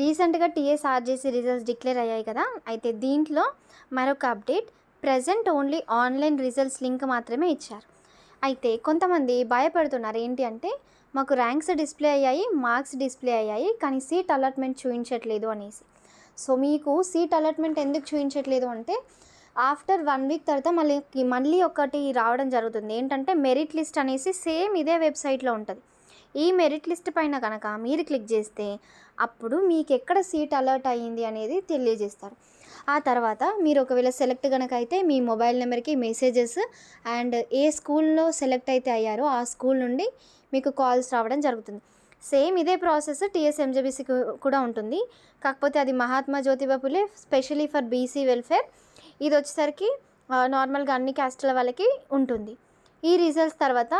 రీసెంట్గా TSRJC results declare అయ్యాయి కదా అయితే దీంట్లో మరొక update present only online results link మాత్రమే ఇచ్చారు అయితే కొంతమంది భయపడుతున్నారు ఏంటి అంటే మాకు ర్యాంక్స్ డిస్ప్లే అయ్యాయి మార్క్స్ డిస్ప్లే అయ్యాయి కానీ సీట్ అలాట్మెంట్ చూపించట్లేదు అనేసి సో మీకు సీట్ అలాట్మెంట్ ఎందుకు చూపించట్లేదు అంటే ఆఫ్టర్ వన్ వీక్ తర్వాత మళ్ళీ మళ్ళీ ఒకటి రావడం జరుగుతుంది ఏంటంటే మెరిట్ లిస్ట్ అనేసి సేమ్ ఇదే వెబ్సైట్లో ఉంటుంది ఈ మెరిట్ లిస్ట్ పైన కనుక మీరు క్లిక్ చేస్తే అప్పుడు మీకు ఎక్కడ సీట్ అలర్ట్ అయ్యింది అనేది తెలియజేస్తారు ఆ తర్వాత మీరు ఒకవేళ సెలెక్ట్ కనుక అయితే మీ మొబైల్ నెంబర్కి మెసేజెస్ అండ్ ఏ స్కూల్లో సెలెక్ట్ అయితే అయ్యారో ఆ స్కూల్ నుండి మీకు కాల్స్ రావడం జరుగుతుంది సేమ్ ఇదే ప్రాసెస్ టీఎస్ఎంజేబీసీకి కూడా ఉంటుంది కాకపోతే అది మహాత్మా జ్యోతిబా పులే స్పెషలీ ఫర్ బీసీ వెల్ఫేర్ ఇది వచ్చేసరికి నార్మల్గా అన్ని క్యాస్టుల వాళ్ళకి ఉంటుంది ఈ రిజల్ట్స్ తర్వాత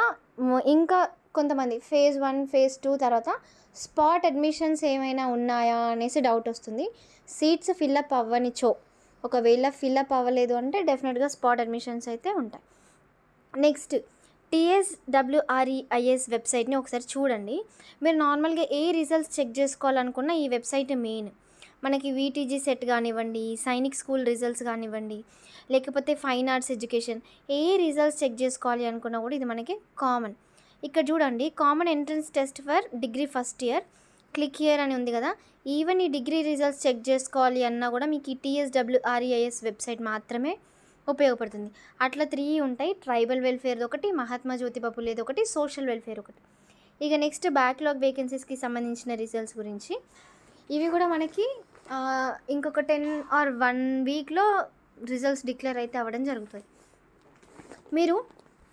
ఇంకా కొంతమంది ఫేజ్ వన్ ఫేజ్ టూ తర్వాత స్పాట్ అడ్మిషన్స్ ఏమైనా ఉన్నాయా అనేసి డౌట్ వస్తుంది సీట్స్ ఫిల్అప్ అవ్వనిచో ఒకవేళ ఫిల్అప్ అవ్వలేదు అంటే డెఫినెట్గా స్పాట్ అడ్మిషన్స్ అయితే ఉంటాయి నెక్స్ట్ టీఎస్ డబ్ల్యూఆర్ఈఐఎస్ వెబ్సైట్ని ఒకసారి చూడండి మీరు నార్మల్గా ఏ రిజల్ట్స్ చెక్ చేసుకోవాలనుకున్నా ఈ వెబ్సైట్ మెయిన్ మనకి వీటీజీ సెట్ కానివ్వండి సైనిక్ స్కూల్ రిజల్ట్స్ కానివ్వండి లేకపోతే ఫైన్ ఆర్ట్స్ ఎడ్యుకేషన్ ఏ రిజల్ట్స్ చెక్ చేసుకోవాలి అనుకున్నా కూడా ఇది మనకి కామన్ ఇక్కడ చూడండి common entrance test for degree first year click year అని ఉంది కదా ఈవెన్ ఈ డిగ్రీ రిజల్ట్స్ చెక్ చేసుకోవాలి అన్నా కూడా మీకు ఈ టీఎస్డబ్ల్యూఆర్ఈఐఎస్ వెబ్సైట్ e మాత్రమే ఉపయోగపడుతుంది అట్లా త్రీ ఉంటాయి ట్రైబల్ వెల్ఫేర్ ఒకటి మహాత్మా బాబు లేదు ఒకటి సోషల్ వెల్ఫేర్ ఒకటి ఇక నెక్స్ట్ బ్యాక్లాగ్ వేకెన్సీస్కి సంబంధించిన రిజల్ట్స్ గురించి ఇవి కూడా మనకి ఇంకొక టెన్ ఆర్ వన్ వీక్లో రిజల్ట్స్ డిక్లేర్ అయితే అవ్వడం జరుగుతుంది మీరు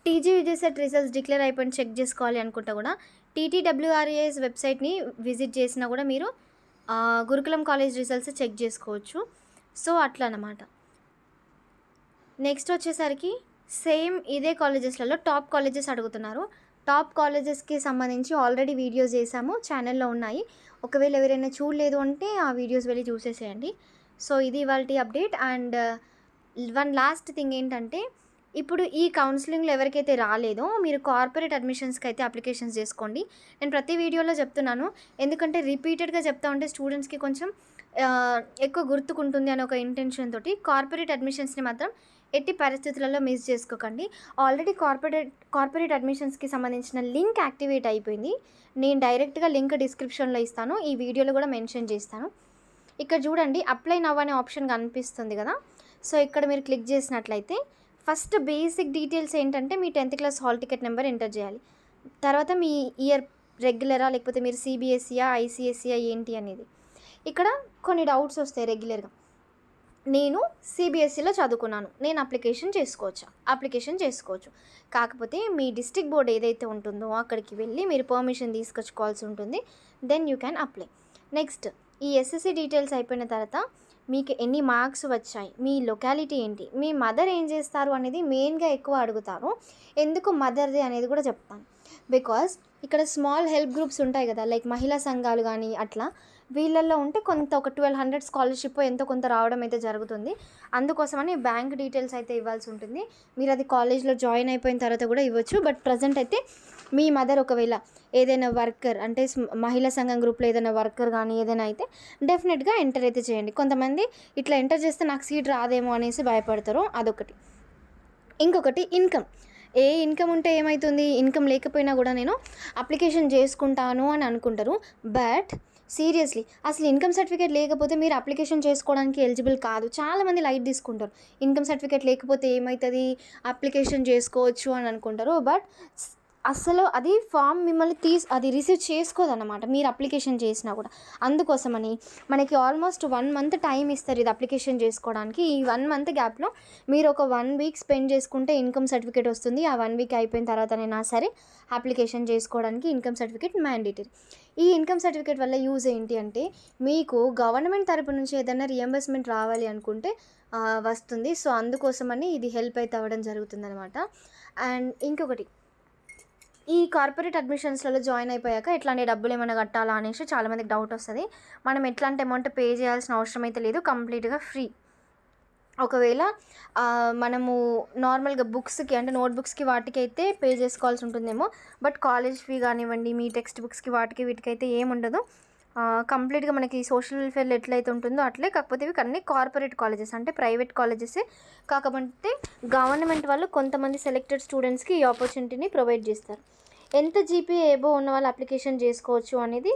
టీజీ విజయసెట్ రిజల్ట్స్ డిక్లేర్ అయిపోయిన చెక్ చేసుకోవాలి అనుకుంటే కూడా టీటీడబ్ల్యూఆర్ఏఎస్ వెబ్సైట్ని విజిట్ చేసినా కూడా మీరు గురుకులం కాలేజ్ రిజల్ట్స్ చెక్ చేసుకోవచ్చు సో అట్లా అనమాట నెక్స్ట్ వచ్చేసరికి సేమ్ ఇదే కాలేజెస్లలో టాప్ కాలేజెస్ అడుగుతున్నారు టాప్ కాలేజెస్కి సంబంధించి ఆల్రెడీ వీడియోస్ చేసాము ఛానల్లో ఉన్నాయి ఒకవేళ ఎవరైనా చూడలేదు అంటే ఆ వీడియోస్ వెళ్ళి చూసేసేయండి సో ఇది ఇవాళ update and one last thing ఏంటంటే ఇప్పుడు ఈ కౌన్సిలింగ్లో ఎవరికైతే రాలేదో మీరు కార్పొరేట్ అడ్మిషన్స్కి అయితే అప్లికేషన్స్ చేసుకోండి నేను ప్రతి వీడియోలో చెప్తున్నాను ఎందుకంటే రిపీటెడ్గా చెప్తా ఉంటే స్టూడెంట్స్కి కొంచెం ఎక్కువ గుర్తుకుంటుంది అనే ఒక ఇంటెన్షన్ తోటి కార్పొరేట్ అడ్మిషన్స్ని మాత్రం ఎట్టి పరిస్థితులలో మిస్ చేసుకోకండి ఆల్రెడీ కార్పొరేట్ కార్పొరేట్ అడ్మిషన్స్కి సంబంధించిన లింక్ యాక్టివేట్ అయిపోయింది నేను డైరెక్ట్గా లింక్ డిస్క్రిప్షన్లో ఇస్తాను ఈ వీడియోలో కూడా మెన్షన్ చేస్తాను ఇక్కడ చూడండి అప్లై నవ్ అనే ఆప్షన్ కనిపిస్తుంది కదా సో ఇక్కడ మీరు క్లిక్ చేసినట్లయితే ఫస్ట్ బేసిక్ డీటెయిల్స్ ఏంటంటే మీ tenth class hall ticket number enter చేయాలి తర్వాత మీ ఇయర్ రెగ్యులరా లేకపోతే మీరు సిబిఎస్ఈయా ఐసిఎస్ఈయా ఏంటి అనేది ఇక్కడ కొన్ని డౌట్స్ వస్తాయి రెగ్యులర్గా నేను సిబిఎస్ఈలో చదువుకున్నాను నేను అప్లికేషన్ చేసుకోవచ్చా అప్లికేషన్ చేసుకోవచ్చు కాకపోతే మీ డిస్టిక్ బోర్డ్ ఏదైతే ఉంటుందో అక్కడికి వెళ్ళి మీరు పర్మిషన్ తీసుకొచ్చుకోవాల్సి ఉంటుంది then you can apply next ఈ ఎస్ఎస్సి డీటెయిల్స్ అయిపోయిన తర్వాత మీకు ఎన్ని మార్క్స్ వచ్చాయి మీ లొకాలిటీ ఏంటి మీ మదర్ ఏం చేస్తారు అనేది మెయిన్గా ఎక్కువ అడుగుతారు ఎందుకు మదర్ది అనేది కూడా చెప్తాను బికాస్ ఇక్కడ స్మాల్ హెల్ప్ గ్రూప్స్ ఉంటాయి కదా లైక్ మహిళా సంఘాలు కానీ అట్లా వీళ్ళల్లో ఉంటే కొంత ఒక ట్వెల్వ్ హండ్రెడ్ స్కాలర్షిప్ ఎంతో కొంత రావడం అయితే జరుగుతుంది అందుకోసమని బ్యాంక్ డీటెయిల్స్ అయితే ఇవ్వాల్సి ఉంటుంది మీరు అది కాలేజ్లో జాయిన్ అయిపోయిన తర్వాత కూడా ఇవ్వచ్చు బట్ ప్రజెంట్ అయితే మీ మదర్ ఒకవేళ ఏదైనా వర్కర్ అంటే మహిళా సంఘం గ్రూప్లో ఏదైనా వర్కర్ కానీ ఏదైనా అయితే డెఫినెట్గా ఎంటర్ అయితే చేయండి కొంతమంది ఇట్లా ఎంటర్ చేస్తే నాకు సీట్ రాదేమో అనేసి భయపడతారు అదొకటి ఇంకొకటి ఇన్కమ్ ఏ ఇన్కమ్ ఉంటే ఏమవుతుంది ఇన్కమ్ లేకపోయినా కూడా నేను అప్లికేషన్ చేసుకుంటాను అని అనుకుంటారు బట్ సీరియస్లీ అసలు ఇన్కమ్ సర్టిఫికేట్ లేకపోతే మీరు అప్లికేషన్ చేసుకోవడానికి ఎలిజిబుల్ కాదు చాలామంది లైట్ తీసుకుంటారు ఇన్కమ్ సర్టిఫికేట్ లేకపోతే ఏమవుతుంది అప్లికేషన్ చేసుకోవచ్చు అని అనుకుంటారు బట్ అసలు అది ఫామ్ మిమ్మల్ని తీసి అది రిసీవ్ చేసుకోదన్నమాట మీరు అప్లికేషన్ చేసినా కూడా అందుకోసమని మనకి ఆల్మోస్ట్ వన్ మంత్ టైం ఇస్తారు ఇది అప్లికేషన్ చేసుకోవడానికి ఈ వన్ మంత్ గ్యాప్లో మీరు ఒక వన్ వీక్ స్పెండ్ చేసుకుంటే ఇన్కమ్ సర్టిఫికేట్ వస్తుంది ఆ వన్ వీక్ అయిపోయిన తర్వాతనైనా సరే అప్లికేషన్ చేసుకోవడానికి ఇన్కమ్ సర్టిఫికేట్ మ్యాండేటరీ ఈ ఇన్కమ్ సర్టిఫికేట్ వల్ల యూజ్ ఏంటి అంటే మీకు గవర్నమెంట్ తరపు నుంచి ఏదైనా రియంబర్స్మెంట్ రావాలి అనుకుంటే వస్తుంది సో అందుకోసమని ఇది హెల్ప్ అయితే అవ్వడం జరుగుతుందనమాట అండ్ ఇంకొకటి ఈ కార్పొరేట్ అడ్మిషన్స్లలో జాయిన్ అయిపోయాక ఎట్లాంటి డబ్బులు ఏమైనా కట్టాలా అనేసి చాలామందికి డౌట్ వస్తుంది మనం ఎట్లాంటి అమౌంట్ పే చేయాల్సిన అవసరం అయితే లేదు కంప్లీట్గా ఫ్రీ ఒకవేళ మనము నార్మల్గా బుక్స్కి అంటే నోట్బుక్స్కి అయితే పే చేసుకోవాల్సి ఉంటుందేమో బట్ కాలేజ్ ఫీ కానివ్వండి మీ టెక్స్ట్ బుక్స్కి వాటికి వీటికైతే ఏముండదు కంప్లీట్గా మనకి సోషల్ వెల్ఫేర్ ఎట్లయితే ఉంటుందో అట్లే కాకపోతే ఇవి అన్ని కార్పొరేట్ కాలేజెస్ అంటే ప్రైవేట్ కాలేజెసే కాకపోతే గవర్నమెంట్ వాళ్ళు కొంతమంది సెలెక్టెడ్ స్టూడెంట్స్కి ఈ ఆపర్చునిటీని ప్రొవైడ్ చేస్తారు ఎంత జీపీ ఏబో ఉన్న వాళ్ళు అప్లికేషన్ చేసుకోవచ్చు అనేది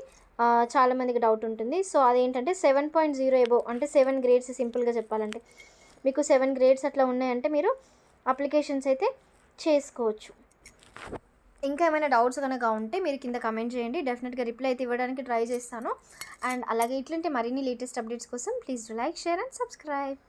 చాలామందికి డౌట్ ఉంటుంది సో అదేంటంటే సెవెన్ పాయింట్ జీరో ఏబో అంటే సెవెన్ గ్రేడ్స్ సింపుల్గా చెప్పాలంటే మీకు సెవెన్ గ్రేడ్స్ అట్లా ఉన్నాయంటే మీరు అప్లికేషన్స్ అయితే చేసుకోవచ్చు ఇంకా ఏమైనా డౌట్స్ కనుక ఉంటే మీరు కింద కమెంట్ చేయండి డెఫినెట్గా రిప్లై అయితే ఇవ్వడానికి ట్రై చేస్తాను అండ్ అలాగే ఇట్లాంటి మరిన్ని లేటెస్ట్ అప్డేట్స్ కోసం please like share and subscribe